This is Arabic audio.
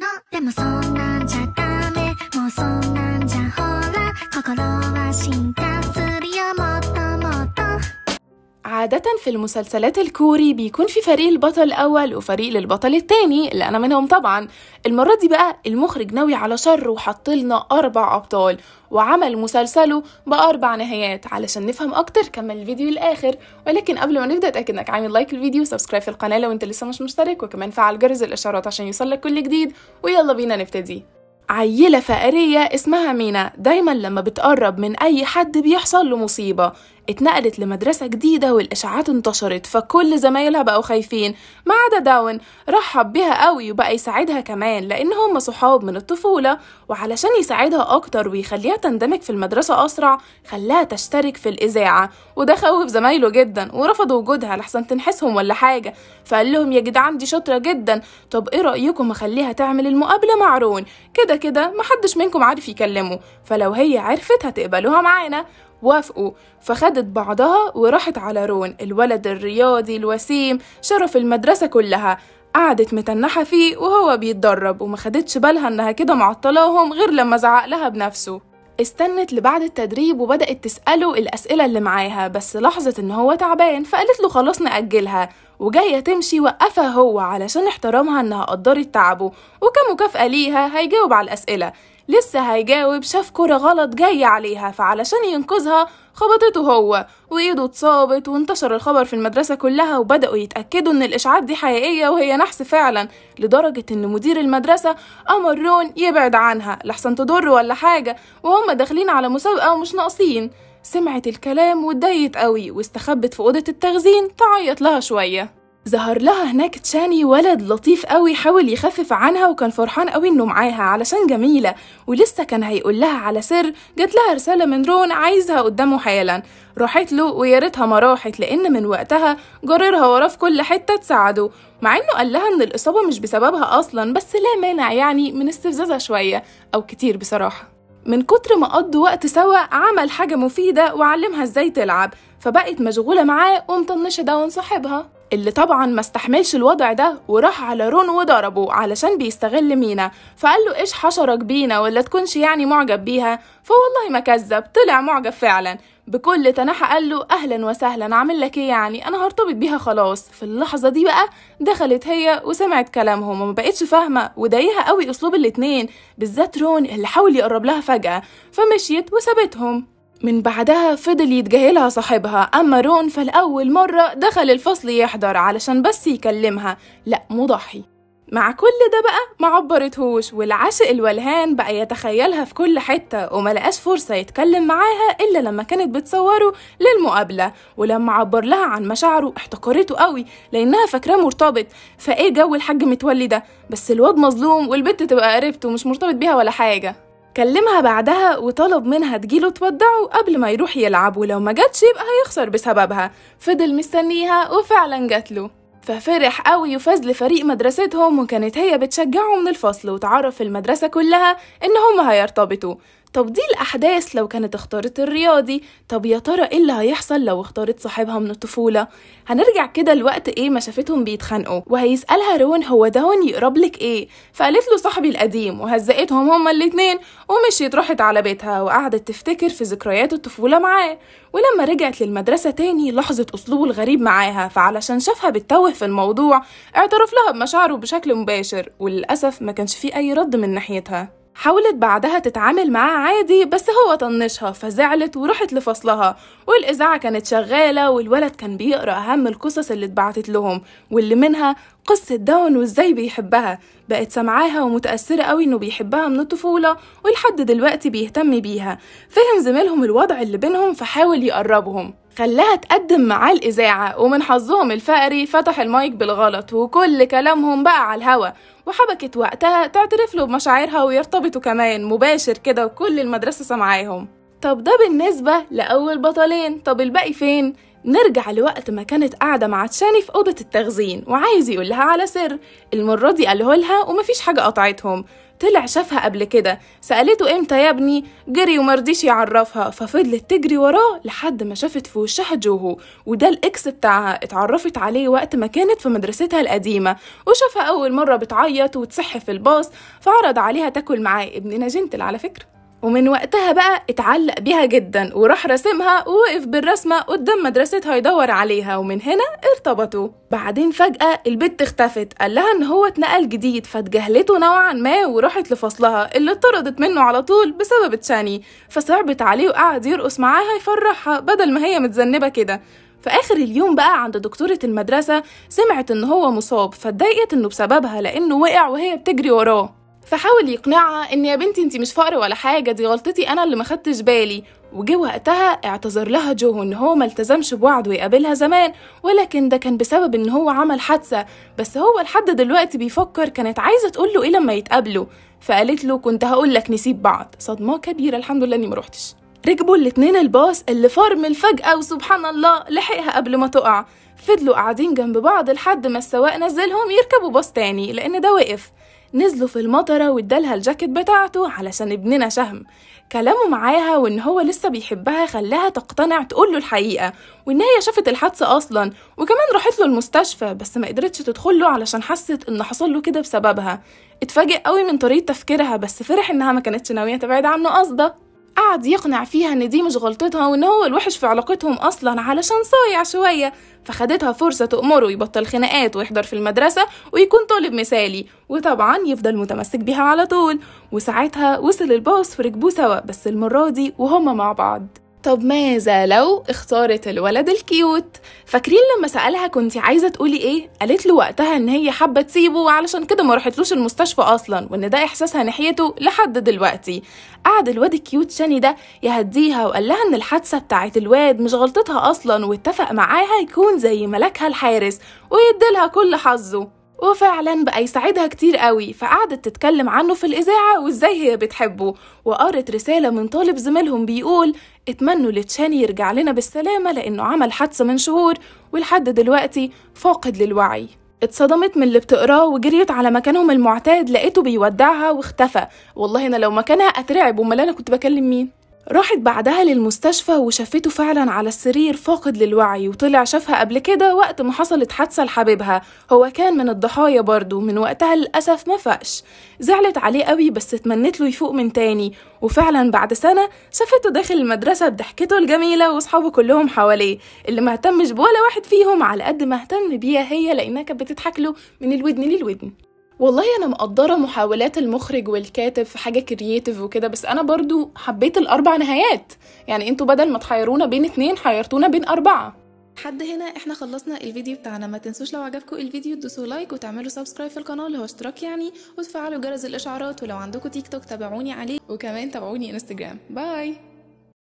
のでもそんな عادة في المسلسلات الكوري بيكون في فريق البطل الأول وفريق للبطل التاني اللي أنا منهم طبعا المرة دي بقى المخرج ناوي على شر وحطلنا أربع أبطال وعمل مسلسله بأربع نهايات علشان نفهم أكتر كمل الفيديو للآخر ولكن قبل ما نبدأ اتأكد إنك عامل لايك للفيديو وسبسكرايب في القناة لو أنت لسه مش مشترك وكمان فعل جرس الإشارات عشان يوصلك كل جديد ويلا بينا نبتدي عيلة فقرية اسمها مينا دايما لما بتقرب من أي حد بيحصل له مصيبة اتنقلت لمدرسة جديدة والإشاعات انتشرت فكل زمايلها بقوا خايفين ما عدا داون رحب بيها قوي وبقى يساعدها كمان لأن هم صحاب من الطفولة وعلشان يساعدها أكتر ويخليها تندمج في المدرسة أسرع خلاها تشترك في الإذاعة وده خوف زمايله جدا ورفضوا وجودها لحسن تنحسهم ولا حاجة فقال لهم يا جدعان دي شاطرة جدا طب إيه رأيكم أخليها تعمل المقابلة مع رون كده كده محدش منكم عارف يكلمه فلو هي عرفت هتقبلوها معانا وافقوا فخدت بعضها وراحت على رون الولد الرياضي الوسيم شرف المدرسة كلها قعدت متنحة فيه وهو بيتدرب ومخدتش بالها انها كده معطلاهم غير لما زعق لها بنفسه استنت لبعد التدريب وبدأت تسأله الأسئلة اللي معاها بس لاحظت إن هو تعبان فقالت له خلاص نأجلها وجاية تمشي وقفها هو علشان احترامها إنها قدرت تعبه وكمكافأة ليها هيجاوب على الأسئلة لسه هيجاوب شاف كرة غلط جاية عليها فعلشان ينقذها خبطته هو وإيده اتصابت وانتشر الخبر في المدرسة كلها وبدأوا يتأكدوا إن الإشعاعات دي حقيقية وهي نحس فعلا لدرجة إن مدير المدرسة أمر رون يبعد عنها لحسن تضر ولا حاجة وهم داخلين على مسابقة ومش ناقصين سمعت الكلام واتضايقت قوي واستخبت في أوضة التخزين تعيط لها شوية ظهر لها هناك تشاني ولد لطيف قوي حاول يخفف عنها وكان فرحان قوي انه معاها علشان جميلة ولسه كان هيقول لها على سر جات لها رسالة من رون عايزها قدامه حالا راحت له وياريتها ما راحت لان من وقتها جررها وراه في كل حتة تساعده مع انه قال لها ان الاصابة مش بسببها اصلا بس لا مانع يعني من استفزازها شوية او كتير بصراحة من كتر ما قضوا وقت سوا عمل حاجة مفيدة وعلمها ازاي تلعب فبقت مشغولة معاه ومطنشة ده صاحبها اللي طبعا ما استحملش الوضع ده وراح على رون وضربه علشان بيستغل مينا فقال له ايش حشرك بينا ولا تكونش يعني معجب بيها فوالله ما كذب طلع معجب فعلا بكل تناحة قال له أهلا وسهلا عامل لك إيه يعني أنا هرتبط بيها خلاص في اللحظة دي بقى دخلت هي وسمعت كلامهم وما بقتش فاهمة وضايقها قوي أسلوب الاتنين بالذات رون اللي حاول يقرب لها فجأة فمشيت وسابتهم من بعدها فضل يتجاهلها صاحبها أما رون فلأول مرة دخل الفصل يحضر علشان بس يكلمها لأ مضحي مع كل ده بقى ما عبرتهوش والعاشق الولهان بقى يتخيلها في كل حتة وما لقاش فرصة يتكلم معاها إلا لما كانت بتصوره للمقابلة ولما عبر لها عن مشاعره احتقرته قوي لأنها فاكراه مرتبط فإيه جو الحاج متولي ده بس الواد مظلوم والبت تبقى قريبته مش مرتبط بيها ولا حاجة كلمها بعدها وطلب منها تجيله تودعه قبل ما يروح يلعب ولو ما جاتش يبقى هيخسر بسببها فضل مستنيها وفعلا جاتله ففرح قوي وفاز لفريق مدرستهم وكانت هي بتشجعه من الفصل وتعرف المدرسة كلها إن هم هيرتبطوا طب دي الأحداث لو كانت اختارت الرياضي طب يا ترى إيه اللي هيحصل لو اختارت صاحبها من الطفولة هنرجع كده لوقت إيه ما شافتهم بيتخانقوا وهيسألها رون هو دهون يقرب لك إيه فقالت له صاحبي القديم وهزقتهم هما الاتنين ومشيت راحت على بيتها وقعدت تفتكر في ذكريات الطفولة معاه ولما رجعت للمدرسة تاني لاحظت أسلوبه الغريب معاها فعلشان شافها بتتوه في الموضوع اعترف لها بمشاعره بشكل مباشر وللأسف ما كانش فيه أي رد من ناحيتها حاولت بعدها تتعامل معاه عادي بس هو طنشها فزعلت وراحت لفصلها والإذاعة كانت شغالة والولد كان بيقرأ أهم القصص اللي اتبعتت لهم واللي منها قصة داون وازاي بيحبها بقت سامعاها ومتأثرة قوي انه بيحبها من الطفولة ولحد دلوقتي بيهتم بيها فهم زميلهم الوضع اللي بينهم فحاول يقربهم خلاها تقدم معاه الإذاعة ومن حظهم الفقري فتح المايك بالغلط وكل كلامهم بقى على الهوا وحبكت وقتها تعترف له بمشاعرها ويرتبطوا كمان مباشر كده وكل المدرسة سامعاهم طب ده بالنسبة لأول بطلين طب الباقي فين؟ نرجع لوقت ما كانت قاعدة مع تشاني في أوضة التخزين وعايز يقولها على سر المرة دي قالهولها ومفيش حاجة قطعتهم طلع شافها قبل كده سألته امتى يا ابني جري ومرضيش يعرفها ففضلت تجري وراه لحد ما شافت في وشها جوهو وده الاكس بتاعها اتعرفت عليه وقت ما كانت في مدرستها القديمة وشافها أول مرة بتعيط وتصح في الباص فعرض عليها تاكل معاه ابننا جنتل على فكرة ومن وقتها بقى اتعلق بيها جدا وراح راسمها ووقف بالرسمة قدام مدرستها يدور عليها ومن هنا ارتبطوا بعدين فجأة البت اختفت قال لها ان هو اتنقل جديد فاتجاهلته نوعا ما وراحت لفصلها اللي اتطردت منه على طول بسبب تشاني فصعبت عليه وقعد يرقص معاها يفرحها بدل ما هي متذنبة كده في آخر اليوم بقى عند دكتورة المدرسة سمعت إن هو مصاب فاتضايقت إنه بسببها لأنه وقع وهي بتجري وراه فحاول يقنعها ان يا بنتي انت مش فقر ولا حاجه دي غلطتي انا اللي ما خدتش بالي وجه وقتها اعتذر لها جو ان هو ما التزمش بوعده يقابلها زمان ولكن ده كان بسبب ان هو عمل حادثه بس هو لحد دلوقتي بيفكر كانت عايزه تقول له ايه لما يتقابلوا فقالت له كنت هقول لك نسيب بعض صدمه كبيره الحمد لله اني ما روحتش ركبوا الاتنين الباص اللي فرمل فجأة وسبحان الله لحقها قبل ما تقع فضلوا قاعدين جنب بعض لحد ما السواق نزلهم يركبوا باص تاني لأن ده وقف نزلوا في المطره وادالها الجاكيت بتاعته علشان ابننا شهم كلامه معاها وان هو لسه بيحبها خلاها تقتنع تقول له الحقيقه وان هي شافت الحادثه اصلا وكمان راحت له المستشفى بس ما قدرتش تدخل له علشان حست ان حصل له كده بسببها اتفاجئ قوي من طريقه تفكيرها بس فرح انها ما كانتش ناويه تبعد عنه قصده قعد يقنع فيها ان دي مش غلطتها وان هو الوحش في علاقتهم اصلا علشان صايع شويه فخدتها فرصه تامره يبطل خناقات ويحضر في المدرسه ويكون طالب مثالي وطبعا يفضل متمسك بيها على طول وساعتها وصل الباص وركبوه سوا بس المره دي وهما مع بعض طب ماذا لو اختارت الولد الكيوت فاكرين لما سالها كنت عايزه تقولي ايه قالت له وقتها ان هي حابه تسيبه علشان كده ما رحتلوش المستشفى اصلا وان ده احساسها ناحيته لحد دلوقتي قعد الواد الكيوت شاني ده يهديها وقال لها ان الحادثه بتاعت الواد مش غلطتها اصلا واتفق معاها يكون زي ملكها الحارس ويديلها كل حظه وفعلا بقى يساعدها كتير قوي فقعدت تتكلم عنه في الإذاعة وإزاي هي بتحبه وقرت رسالة من طالب زميلهم بيقول اتمنوا لتشاني يرجع لنا بالسلامة لأنه عمل حادثة من شهور ولحد دلوقتي فاقد للوعي اتصدمت من اللي بتقراه وجريت على مكانهم المعتاد لقيته بيودعها واختفى والله انا لو مكانها اترعب امال انا كنت بكلم مين راحت بعدها للمستشفى وشافته فعلا على السرير فاقد للوعي وطلع شافها قبل كده وقت ما حصلت حادثة لحبيبها هو كان من الضحايا برضه من وقتها للأسف ما فقش زعلت عليه قوي بس اتمنت له يفوق من تاني وفعلا بعد سنة شافته داخل المدرسة بضحكته الجميلة وصحابه كلهم حواليه اللي ما اهتمش بولا واحد فيهم على قد ما اهتم بيها هي لأنها كانت بتضحك له من الودن للودن والله انا مقدره محاولات المخرج والكاتب في حاجه كرييتيف وكده بس انا برضو حبيت الاربع نهايات يعني انتوا بدل ما تحيرونا بين اتنين حيرتونا بين اربعه لحد هنا احنا خلصنا الفيديو بتاعنا ما تنسوش لو عجبكم الفيديو تدوسوا لايك وتعملوا سبسكرايب في القناه اللي هو اشتراك يعني وتفعلوا جرس الاشعارات ولو عندكم تيك توك تابعوني عليه وكمان تابعوني انستجرام باي